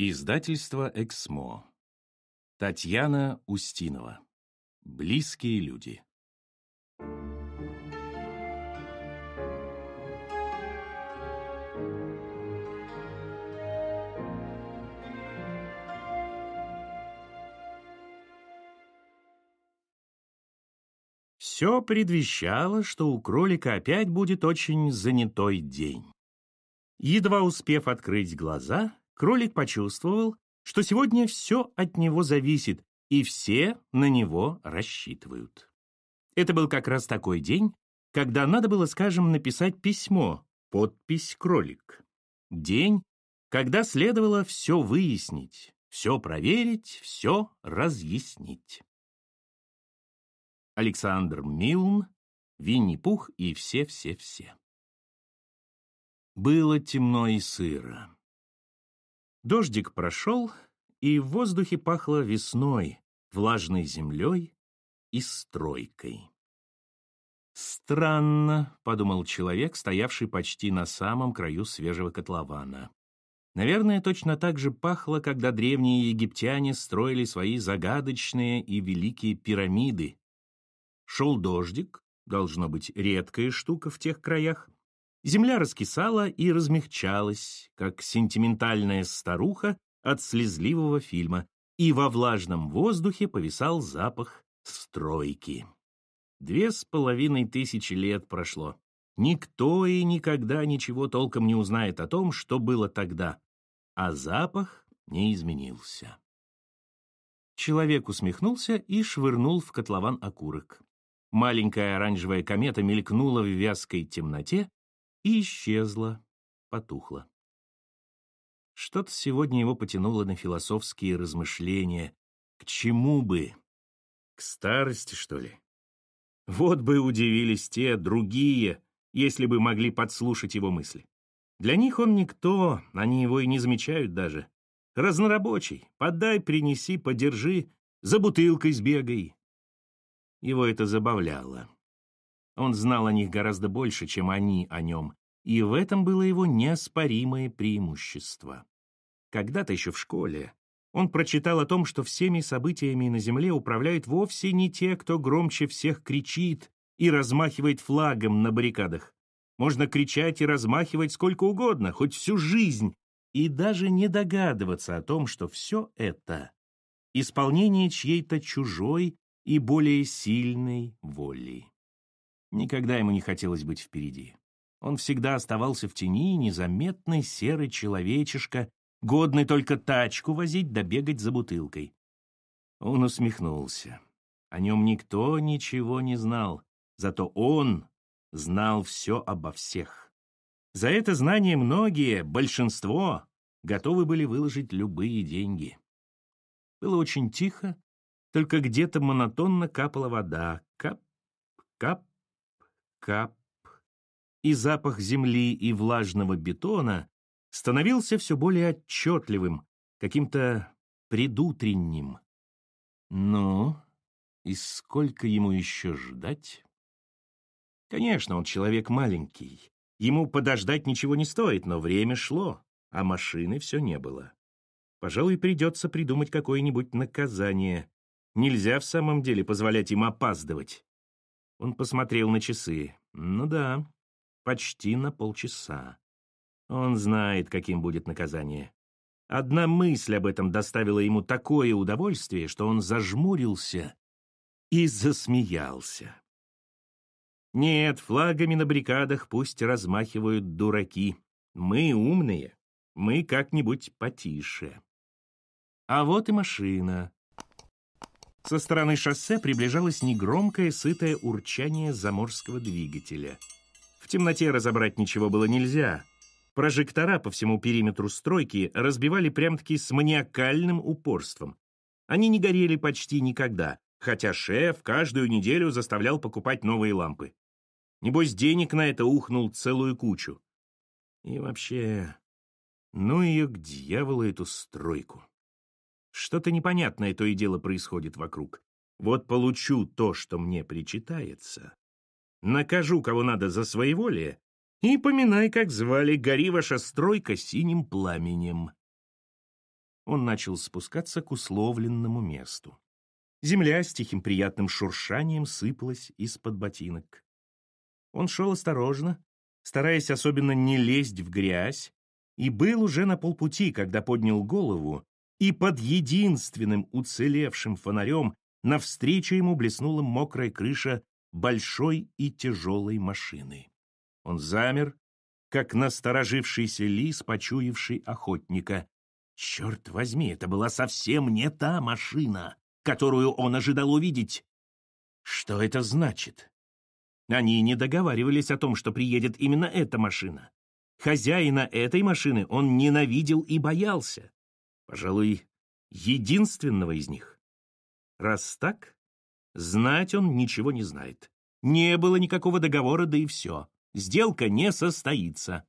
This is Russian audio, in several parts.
Издательство «Эксмо». Татьяна Устинова. Близкие люди. Все предвещало, что у кролика опять будет очень занятой день. Едва успев открыть глаза, кролик почувствовал, что сегодня все от него зависит, и все на него рассчитывают. Это был как раз такой день, когда надо было, скажем, написать письмо, подпись «Кролик». День, когда следовало все выяснить, все проверить, все разъяснить. Александр Милн, Винни-Пух и все-все-все. Было темно и сыро. Дождик прошел, и в воздухе пахло весной, влажной землей и стройкой. «Странно», — подумал человек, стоявший почти на самом краю свежего котлована. Наверное, точно так же пахло, когда древние египтяне строили свои загадочные и великие пирамиды. Шел дождик, должно быть, редкая штука в тех краях, Земля раскисала и размягчалась, как сентиментальная старуха от слезливого фильма, и во влажном воздухе повисал запах стройки. Две с половиной тысячи лет прошло. Никто и никогда ничего толком не узнает о том, что было тогда, а запах не изменился. Человек усмехнулся и швырнул в котлован окурок. Маленькая оранжевая комета мелькнула в вязкой темноте и исчезла, потухла. Что-то сегодня его потянуло на философские размышления. К чему бы? К старости, что ли? Вот бы удивились те, другие, если бы могли подслушать его мысли. Для них он никто, они его и не замечают даже. Разнорабочий, подай, принеси, подержи, за бутылкой сбегай. Его это забавляло. Он знал о них гораздо больше, чем они о нем, и в этом было его неоспоримое преимущество. Когда-то еще в школе он прочитал о том, что всеми событиями на Земле управляют вовсе не те, кто громче всех кричит и размахивает флагом на баррикадах. Можно кричать и размахивать сколько угодно, хоть всю жизнь, и даже не догадываться о том, что все это — исполнение чьей-то чужой и более сильной воли. Никогда ему не хотелось быть впереди. Он всегда оставался в тени, незаметный серый человечишка, годный только тачку возить да бегать за бутылкой. Он усмехнулся. О нем никто ничего не знал, зато он знал все обо всех. За это знание многие, большинство, готовы были выложить любые деньги. Было очень тихо, только где-то монотонно капала вода. Кап, кап, кап и запах земли и влажного бетона становился все более отчетливым, каким-то предутренним. Но ну, и сколько ему еще ждать? Конечно, он человек маленький. Ему подождать ничего не стоит, но время шло, а машины все не было. Пожалуй, придется придумать какое-нибудь наказание. Нельзя в самом деле позволять им опаздывать. Он посмотрел на часы. Ну да, Почти на полчаса. Он знает, каким будет наказание. Одна мысль об этом доставила ему такое удовольствие, что он зажмурился и засмеялся. Нет, флагами на брикадах пусть размахивают дураки. Мы умные, мы как-нибудь потише. А вот и машина. Со стороны шоссе приближалось негромкое, сытое урчание заморского двигателя — в темноте разобрать ничего было нельзя. Прожектора по всему периметру стройки разбивали прям-таки с маниакальным упорством. Они не горели почти никогда, хотя шеф каждую неделю заставлял покупать новые лампы. Небось, денег на это ухнул целую кучу. И вообще, ну ее к дьяволу эту стройку. Что-то непонятное то и дело происходит вокруг. Вот получу то, что мне причитается, накажу кого надо за своеволие, и поминай, как звали, гори ваша стройка синим пламенем. Он начал спускаться к условленному месту. Земля с тихим приятным шуршанием сыпалась из-под ботинок. Он шел осторожно, стараясь особенно не лезть в грязь, и был уже на полпути, когда поднял голову, и под единственным уцелевшим фонарем навстречу ему блеснула мокрая крыша большой и тяжелой машины. Он замер, как насторожившийся лис, почуявший охотника. Черт возьми, это была совсем не та машина, которую он ожидал увидеть. Что это значит? Они не договаривались о том, что приедет именно эта машина. Хозяина этой машины он ненавидел и боялся. Пожалуй, единственного из них. Раз так, Знать он ничего не знает. Не было никакого договора, да и все. Сделка не состоится.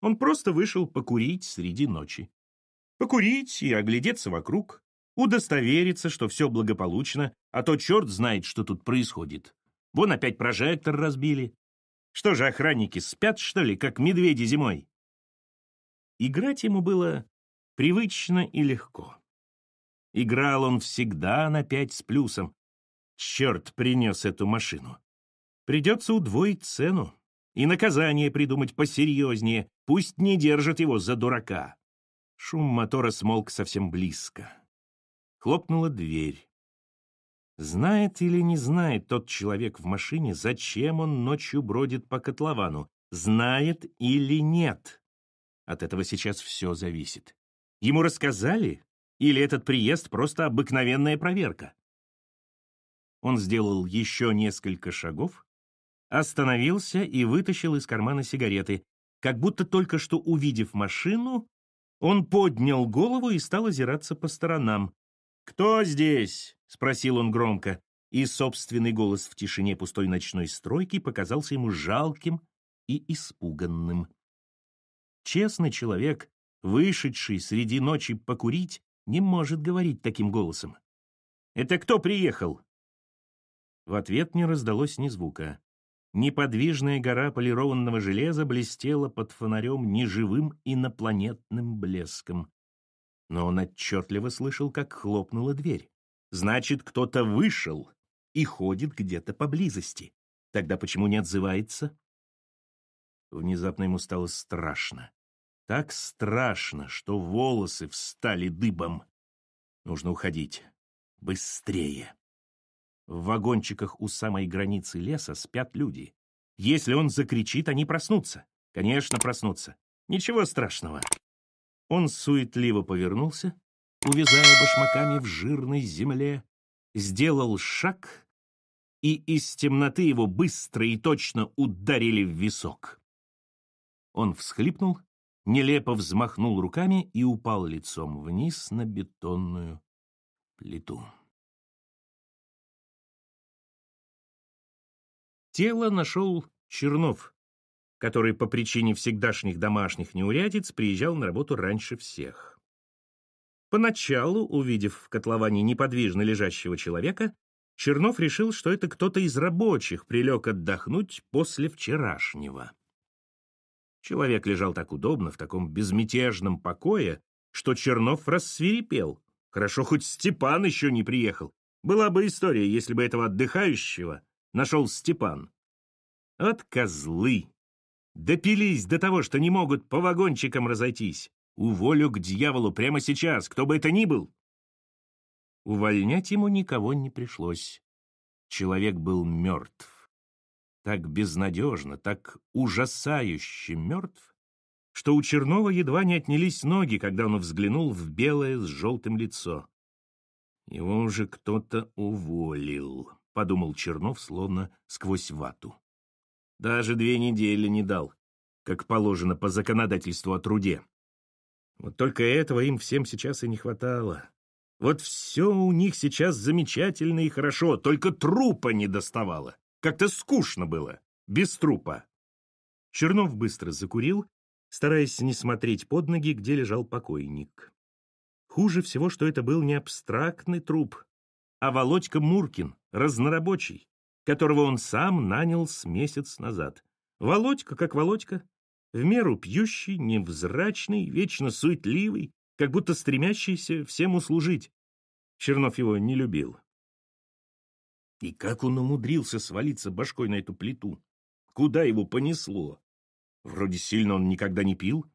Он просто вышел покурить среди ночи. Покурить и оглядеться вокруг, удостовериться, что все благополучно, а то черт знает, что тут происходит. Вон опять прожектор разбили. Что же, охранники спят, что ли, как медведи зимой? Играть ему было привычно и легко. Играл он всегда на пять с плюсом, Черт принес эту машину. Придется удвоить цену и наказание придумать посерьезнее, пусть не держат его за дурака. Шум мотора смолк совсем близко. Хлопнула дверь. Знает или не знает тот человек в машине, зачем он ночью бродит по котловану? Знает или нет? От этого сейчас все зависит. Ему рассказали? Или этот приезд просто обыкновенная проверка? Он сделал еще несколько шагов, остановился и вытащил из кармана сигареты. Как будто только что увидев машину, он поднял голову и стал озираться по сторонам. «Кто здесь?» — спросил он громко, и собственный голос в тишине пустой ночной стройки показался ему жалким и испуганным. Честный человек, вышедший среди ночи покурить, не может говорить таким голосом. «Это кто приехал?» В ответ не раздалось ни звука. Неподвижная гора полированного железа блестела под фонарем неживым инопланетным блеском. Но он отчетливо слышал, как хлопнула дверь. Значит, кто-то вышел и ходит где-то поблизости. Тогда почему не отзывается? Внезапно ему стало страшно. Так страшно, что волосы встали дыбом. Нужно уходить. Быстрее. В вагончиках у самой границы леса спят люди. Если он закричит, они проснутся. Конечно, проснутся. Ничего страшного. Он суетливо повернулся, увязая башмаками в жирной земле, сделал шаг, и из темноты его быстро и точно ударили в висок. Он всхлипнул, нелепо взмахнул руками и упал лицом вниз на бетонную плиту. Тело нашел Чернов, который по причине всегдашних домашних неурядиц приезжал на работу раньше всех. Поначалу, увидев в котловане неподвижно лежащего человека, Чернов решил, что это кто-то из рабочих прилег отдохнуть после вчерашнего. Человек лежал так удобно, в таком безмятежном покое, что Чернов рассвирепел. Хорошо, хоть Степан еще не приехал. Была бы история, если бы этого отдыхающего нашел Степан. От козлы! Допились до того, что не могут по вагончикам разойтись. Уволю к дьяволу прямо сейчас, кто бы это ни был. Увольнять ему никого не пришлось. Человек был мертв. Так безнадежно, так ужасающе мертв, что у Чернова едва не отнялись ноги, когда он взглянул в белое с желтым лицо. Его уже кто-то уволил. — подумал Чернов, словно сквозь вату. «Даже две недели не дал, как положено по законодательству о труде. Вот только этого им всем сейчас и не хватало. Вот все у них сейчас замечательно и хорошо, только трупа не доставало. Как-то скучно было, без трупа». Чернов быстро закурил, стараясь не смотреть под ноги, где лежал покойник. Хуже всего, что это был не абстрактный труп, а Володька Муркин, разнорабочий, которого он сам нанял с месяц назад. Володька, как Володька, в меру пьющий, невзрачный, вечно суетливый, как будто стремящийся всем услужить. Чернов его не любил. И как он умудрился свалиться башкой на эту плиту? Куда его понесло? Вроде сильно он никогда не пил.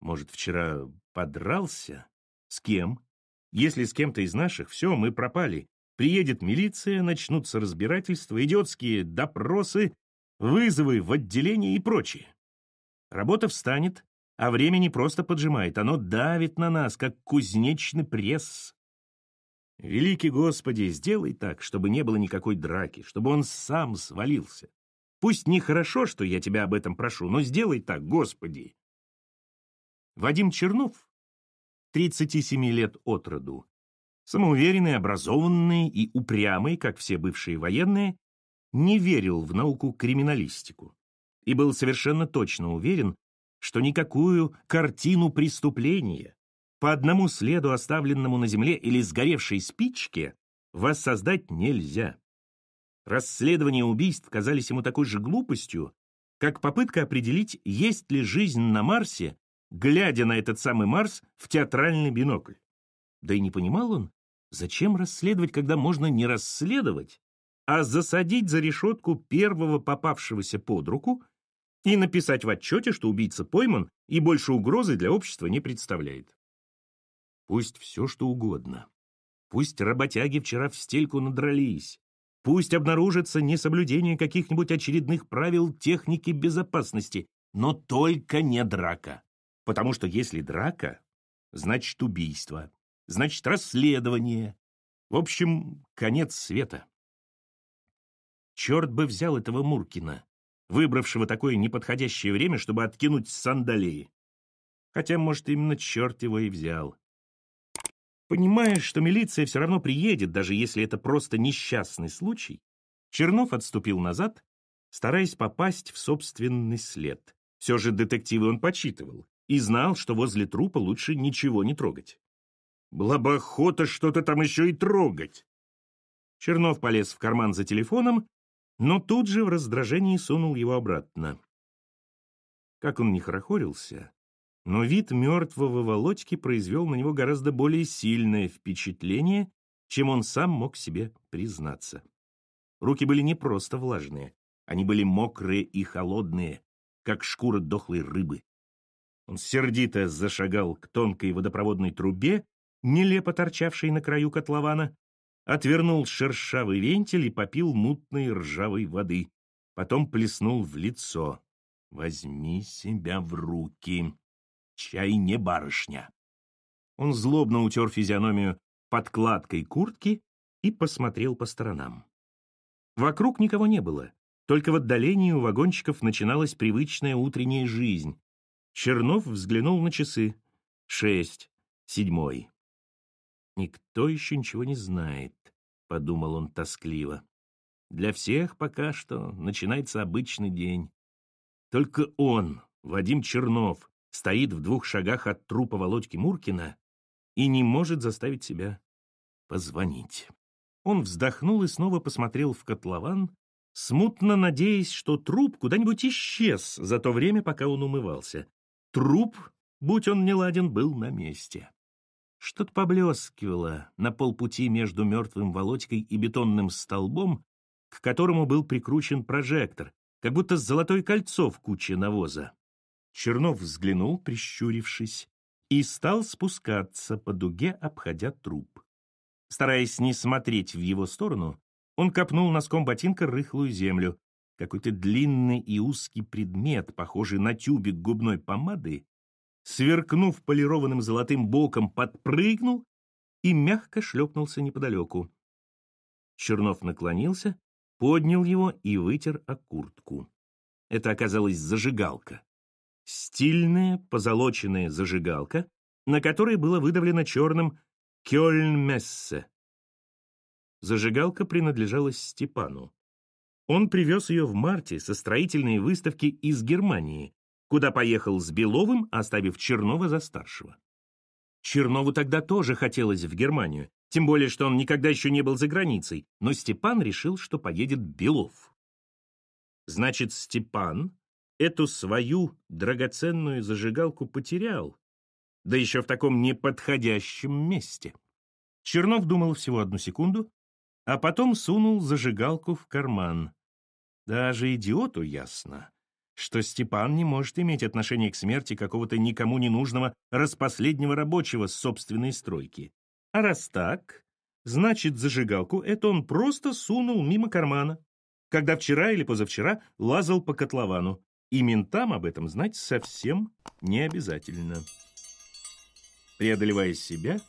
Может, вчера подрался? С кем? Если с кем-то из наших, все, мы пропали. Приедет милиция, начнутся разбирательства, идиотские допросы, вызовы в отделение и прочее. Работа встанет, а время не просто поджимает, оно давит на нас, как кузнечный пресс. Великий Господи, сделай так, чтобы не было никакой драки, чтобы он сам свалился. Пусть нехорошо, что я тебя об этом прошу, но сделай так, Господи. Вадим Чернов, 37 лет от роду, самоуверенный, образованный и упрямый, как все бывшие военные, не верил в науку криминалистику и был совершенно точно уверен, что никакую картину преступления по одному следу, оставленному на земле или сгоревшей спичке, воссоздать нельзя. Расследование убийств казались ему такой же глупостью, как попытка определить, есть ли жизнь на Марсе, глядя на этот самый Марс в театральный бинокль. Да и не понимал он, зачем расследовать, когда можно не расследовать, а засадить за решетку первого попавшегося под руку и написать в отчете, что убийца пойман и больше угрозы для общества не представляет. Пусть все, что угодно. Пусть работяги вчера в стельку надрались. Пусть обнаружится несоблюдение каких-нибудь очередных правил техники безопасности, но только не драка. Потому что если драка, значит убийство значит, расследование. В общем, конец света. Черт бы взял этого Муркина, выбравшего такое неподходящее время, чтобы откинуть сандалии. Хотя, может, именно черт его и взял. Понимая, что милиция все равно приедет, даже если это просто несчастный случай, Чернов отступил назад, стараясь попасть в собственный след. Все же детективы он почитывал и знал, что возле трупа лучше ничего не трогать. Была бы охота что-то там еще и трогать. Чернов полез в карман за телефоном, но тут же в раздражении сунул его обратно. Как он не хорохорился, но вид мертвого Володьки произвел на него гораздо более сильное впечатление, чем он сам мог себе признаться. Руки были не просто влажные, они были мокрые и холодные, как шкура дохлой рыбы. Он сердито зашагал к тонкой водопроводной трубе нелепо торчавший на краю котлована, отвернул шершавый вентиль и попил мутной ржавой воды. Потом плеснул в лицо. «Возьми себя в руки. Чай не барышня». Он злобно утер физиономию подкладкой куртки и посмотрел по сторонам. Вокруг никого не было. Только в отдалении у вагончиков начиналась привычная утренняя жизнь. Чернов взглянул на часы. Шесть. Седьмой. «Никто еще ничего не знает», — подумал он тоскливо. «Для всех пока что начинается обычный день. Только он, Вадим Чернов, стоит в двух шагах от трупа Володьки Муркина и не может заставить себя позвонить». Он вздохнул и снова посмотрел в котлован, смутно надеясь, что труп куда-нибудь исчез за то время, пока он умывался. Труп, будь он неладен, был на месте. Что-то поблескивало на полпути между мертвым Володькой и бетонным столбом, к которому был прикручен прожектор, как будто золотое кольцо в куче навоза. Чернов взглянул, прищурившись, и стал спускаться по дуге, обходя труп. Стараясь не смотреть в его сторону, он копнул носком ботинка рыхлую землю. Какой-то длинный и узкий предмет, похожий на тюбик губной помады, сверкнув полированным золотым боком, подпрыгнул и мягко шлепнулся неподалеку. Чернов наклонился, поднял его и вытер о куртку. Это оказалась зажигалка. Стильная, позолоченная зажигалка, на которой было выдавлено черным «Кёльнмессе». Зажигалка принадлежала Степану. Он привез ее в марте со строительной выставки из Германии, куда поехал с Беловым, оставив Чернова за старшего. Чернову тогда тоже хотелось в Германию, тем более, что он никогда еще не был за границей, но Степан решил, что поедет Белов. Значит, Степан эту свою драгоценную зажигалку потерял, да еще в таком неподходящем месте. Чернов думал всего одну секунду, а потом сунул зажигалку в карман. Даже идиоту ясно, что Степан не может иметь отношения к смерти какого-то никому не нужного распоследнего рабочего с собственной стройки. А раз так, значит, зажигалку это он просто сунул мимо кармана, когда вчера или позавчера лазал по котловану, и ментам об этом знать совсем не обязательно. Преодолевая себя,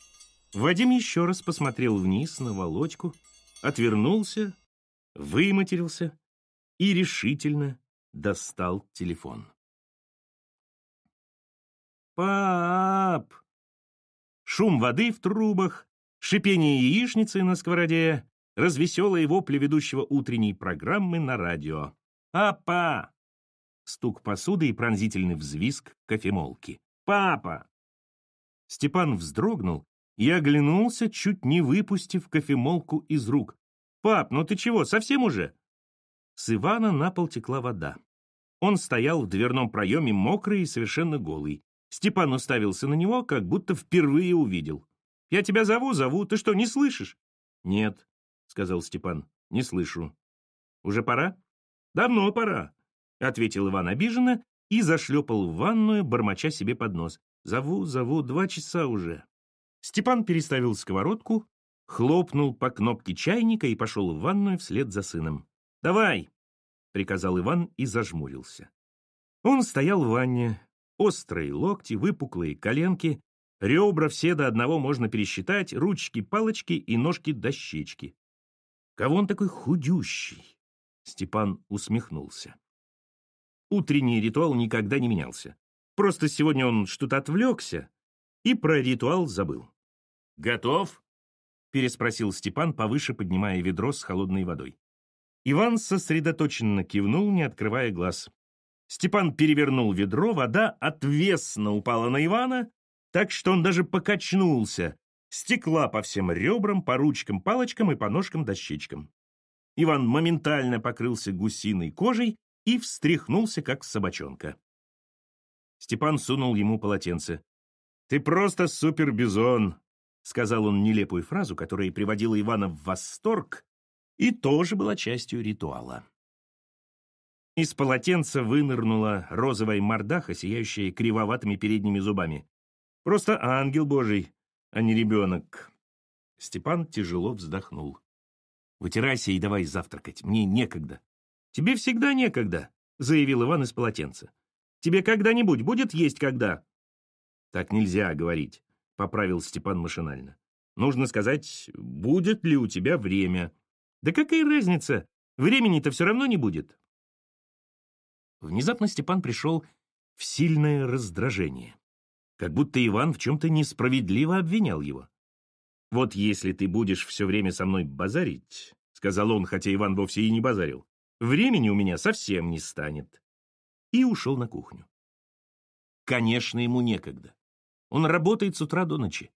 Вадим еще раз посмотрел вниз на волочку, отвернулся, выматерился и решительно достал телефон. «Пап!» Шум воды в трубах, шипение яичницы на сковороде, развеселые вопли ведущего утренней программы на радио. «Папа!» Стук посуды и пронзительный взвизг кофемолки. «Папа!» Степан вздрогнул и оглянулся, чуть не выпустив кофемолку из рук. «Пап, ну ты чего, совсем уже?» С Ивана на пол текла вода. Он стоял в дверном проеме мокрый и совершенно голый. Степан уставился на него, как будто впервые увидел. «Я тебя зову, зову, ты что, не слышишь?» «Нет», — сказал Степан, — «не слышу». «Уже пора?» «Давно пора», — ответил Иван обиженно и зашлепал в ванную, бормоча себе под нос. «Зову, зову, два часа уже». Степан переставил сковородку, хлопнул по кнопке чайника и пошел в ванную вслед за сыном. «Давай!» — приказал Иван и зажмурился. Он стоял в ванне, острые локти, выпуклые коленки, ребра все до одного можно пересчитать, ручки, палочки и ножки-дощечки. «Кого он такой худющий?» — Степан усмехнулся. Утренний ритуал никогда не менялся. Просто сегодня он что-то отвлекся и про ритуал забыл. «Готов?» — переспросил Степан, повыше поднимая ведро с холодной водой. Иван сосредоточенно кивнул, не открывая глаз. Степан перевернул ведро, вода отвесно упала на Ивана, так что он даже покачнулся. Стекла по всем ребрам, по ручкам, палочкам и по ножкам-дощечкам. Иван моментально покрылся гусиной кожей и встряхнулся, как собачонка. Степан сунул ему полотенце. «Ты просто супер-бизон!» сказал он нелепую фразу, которая приводила Ивана в восторг, и тоже была частью ритуала. Из полотенца вынырнула розовая мордаха, сияющая кривоватыми передними зубами. Просто ангел божий, а не ребенок. Степан тяжело вздохнул. «Вытирайся и давай завтракать. Мне некогда». «Тебе всегда некогда», — заявил Иван из полотенца. «Тебе когда-нибудь будет есть когда?» «Так нельзя говорить», — поправил Степан машинально. «Нужно сказать, будет ли у тебя время?» Да какая разница? Времени-то все равно не будет. Внезапно Степан пришел в сильное раздражение. Как будто Иван в чем-то несправедливо обвинял его. «Вот если ты будешь все время со мной базарить», — сказал он, хотя Иван вовсе и не базарил, «времени у меня совсем не станет». И ушел на кухню. Конечно, ему некогда. Он работает с утра до ночи.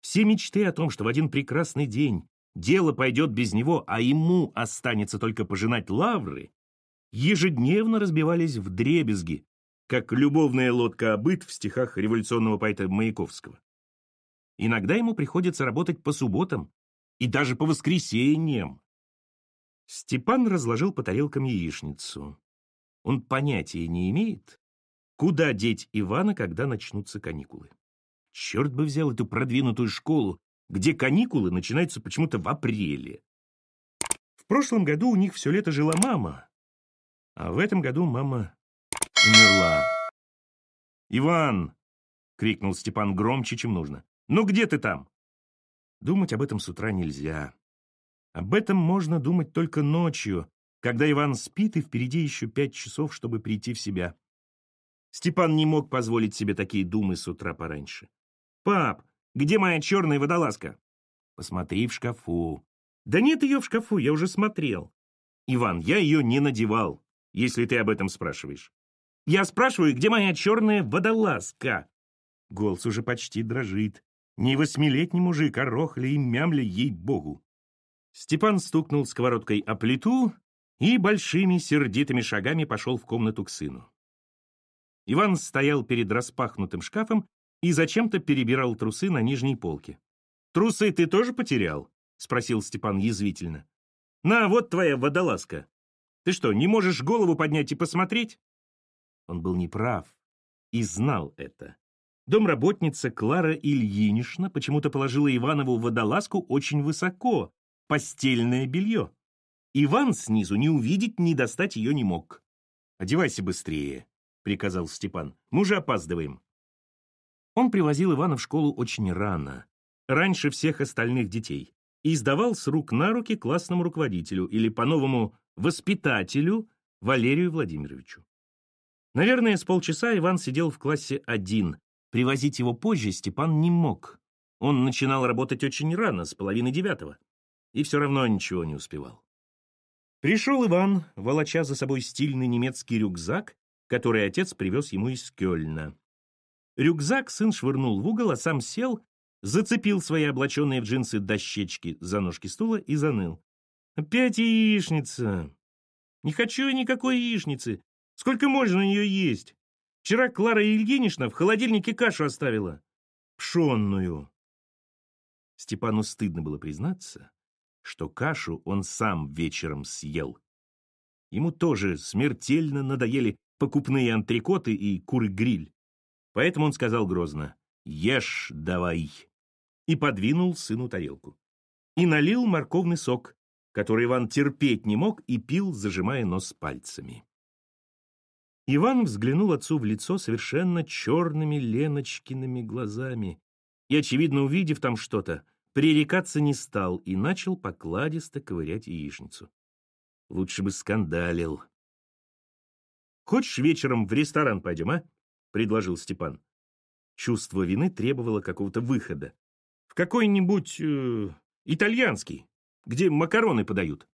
Все мечты о том, что в один прекрасный день дело пойдет без него, а ему останется только пожинать лавры, ежедневно разбивались в дребезги, как любовная лодка «Обыт» в стихах революционного поэта Маяковского. Иногда ему приходится работать по субботам и даже по воскресеньям. Степан разложил по тарелкам яичницу. Он понятия не имеет, куда деть Ивана, когда начнутся каникулы. Черт бы взял эту продвинутую школу, где каникулы начинаются почему-то в апреле. В прошлом году у них все лето жила мама, а в этом году мама умерла. «Иван!» — крикнул Степан громче, чем нужно. «Ну где ты там?» Думать об этом с утра нельзя. Об этом можно думать только ночью, когда Иван спит, и впереди еще пять часов, чтобы прийти в себя. Степан не мог позволить себе такие думы с утра пораньше. «Пап, где моя черная водолазка?» «Посмотри в шкафу». «Да нет ее в шкафу, я уже смотрел». «Иван, я ее не надевал, если ты об этом спрашиваешь». «Я спрашиваю, где моя черная водолазка?» Голос уже почти дрожит. Не восьмилетний мужик, а рохля и мямли ей-богу. Степан стукнул сковородкой о плиту и большими сердитыми шагами пошел в комнату к сыну. Иван стоял перед распахнутым шкафом и зачем-то перебирал трусы на нижней полке. «Трусы ты тоже потерял?» — спросил Степан язвительно. «На, вот твоя водолазка. Ты что, не можешь голову поднять и посмотреть?» Он был неправ и знал это. Домработница Клара Ильинична почему-то положила Иванову водолазку очень высоко, постельное белье. Иван снизу не увидеть, ни достать ее не мог. «Одевайся быстрее», — приказал Степан. «Мы же опаздываем». Он привозил Ивана в школу очень рано, раньше всех остальных детей, и сдавал с рук на руки классному руководителю или, по-новому, воспитателю Валерию Владимировичу. Наверное, с полчаса Иван сидел в классе один. Привозить его позже Степан не мог. Он начинал работать очень рано, с половины девятого, и все равно ничего не успевал. Пришел Иван, волоча за собой стильный немецкий рюкзак, который отец привез ему из Кёльна. Рюкзак сын швырнул в угол, а сам сел, зацепил свои облаченные в джинсы дощечки за ножки стула и заныл. «Опять яичница! Не хочу я никакой яичницы! Сколько можно ее есть? Вчера Клара Евгеньевна в холодильнике кашу оставила. Пшенную!» Степану стыдно было признаться, что кашу он сам вечером съел. Ему тоже смертельно надоели покупные антрикоты и куры-гриль. Поэтому он сказал грозно «Ешь давай!» и подвинул сыну тарелку. И налил морковный сок, который Иван терпеть не мог и пил, зажимая нос пальцами. Иван взглянул отцу в лицо совершенно черными Леночкиными глазами и, очевидно, увидев там что-то, пререкаться не стал и начал покладисто ковырять яичницу. Лучше бы скандалил. «Хочешь вечером в ресторан пойдем, а?» предложил Степан. Чувство вины требовало какого-то выхода. В какой-нибудь э, итальянский, где макароны подают.